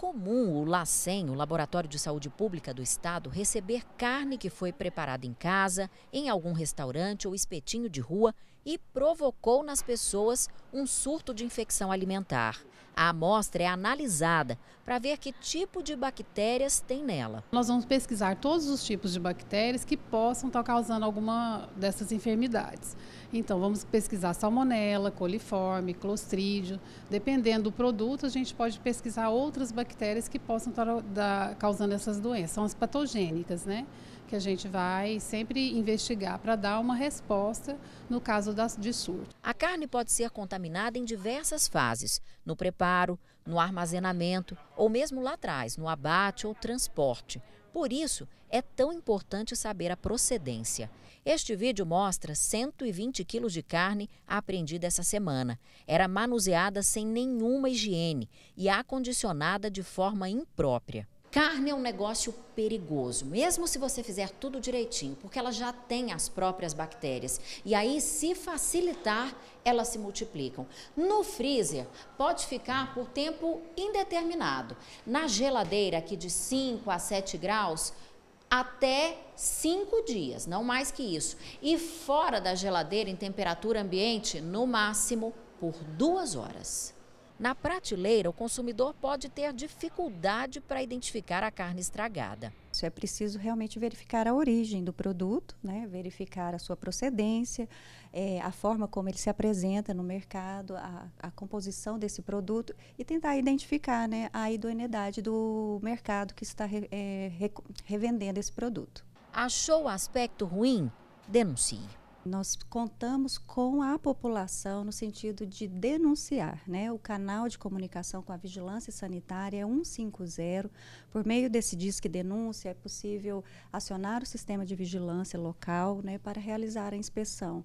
comum o LACEN, o Laboratório de Saúde Pública do Estado, receber carne que foi preparada em casa, em algum restaurante ou espetinho de rua e provocou nas pessoas um surto de infecção alimentar. A amostra é analisada para ver que tipo de bactérias tem nela. Nós vamos pesquisar todos os tipos de bactérias que possam estar causando alguma dessas enfermidades. Então, vamos pesquisar salmonela, coliforme, clostridio. Dependendo do produto, a gente pode pesquisar outras bactérias bactérias que possam estar da, causando essas doenças. São as patogênicas, né? Que a gente vai sempre investigar para dar uma resposta no caso das, de surto. A carne pode ser contaminada em diversas fases: no preparo, no armazenamento ou mesmo lá atrás, no abate ou transporte. Por isso, é tão importante saber a procedência. Este vídeo mostra 120 quilos de carne apreendida essa semana. Era manuseada sem nenhuma higiene e acondicionada de forma imprópria. Carne é um negócio perigoso, mesmo se você fizer tudo direitinho, porque ela já tem as próprias bactérias. E aí, se facilitar, elas se multiplicam. No freezer, pode ficar por tempo indeterminado. Na geladeira, aqui de 5 a 7 graus, até 5 dias, não mais que isso. E fora da geladeira, em temperatura ambiente, no máximo por duas horas. Na prateleira, o consumidor pode ter dificuldade para identificar a carne estragada. Isso é preciso realmente verificar a origem do produto, né? verificar a sua procedência, é, a forma como ele se apresenta no mercado, a, a composição desse produto e tentar identificar né, a idoneidade do mercado que está re, é, re, revendendo esse produto. Achou o aspecto ruim? Denuncie. Nós contamos com a população no sentido de denunciar, né? O canal de comunicação com a vigilância sanitária é 150. Por meio desse disque denúncia é possível acionar o sistema de vigilância local, né, para realizar a inspeção.